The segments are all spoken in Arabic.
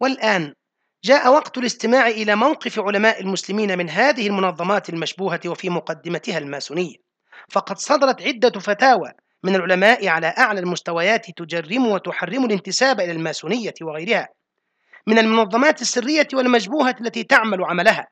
والآن جاء وقت الاستماع إلى موقف علماء المسلمين من هذه المنظمات المشبوهة وفي مقدمتها الماسونية فقد صدرت عدة فتاوى من العلماء على أعلى المستويات تجرم وتحرم الانتساب إلى الماسونية وغيرها من المنظمات السرية والمشبوهة التي تعمل عملها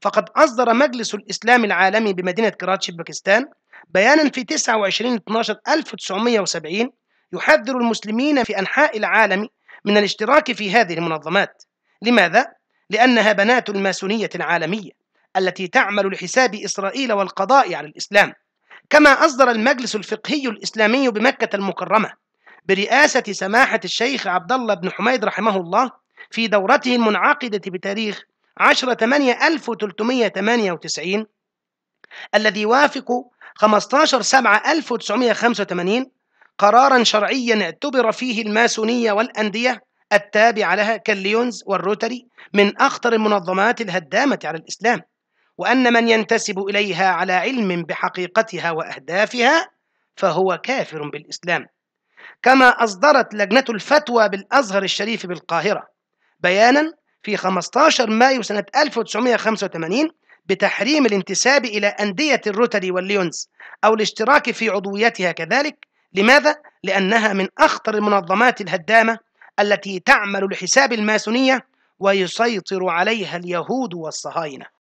فقد أصدر مجلس الإسلام العالمي بمدينة كراتشي باكستان بيانا في 29 12 1970 يحذر المسلمين في أنحاء العالم من الاشتراك في هذه المنظمات لماذا؟ لأنها بنات الماسونية العالمية التي تعمل لحساب إسرائيل والقضاء على الإسلام كما أصدر المجلس الفقهي الإسلامي بمكة المكرمة برئاسة سماحة الشيخ عبد الله بن حميد رحمه الله في دورته المنعقدة بتاريخ 10 8 1398 الذي يوافق 15 7 1985 قرارا شرعيا اعتبر فيه الماسونية والأندية التابعة لها كالليونز والروتري من أخطر المنظمات الهدامة على الإسلام وأن من ينتسب إليها على علم بحقيقتها وأهدافها فهو كافر بالإسلام كما أصدرت لجنة الفتوى بالأزهر الشريف بالقاهرة بيانا في 15 مايو سنة 1985 بتحريم الانتساب إلى أندية الروتري والليونز أو الاشتراك في عضويتها كذلك لماذا؟ لأنها من أخطر المنظمات الهدامة التي تعمل لحساب الماسونية ويسيطر عليها اليهود والصهاينة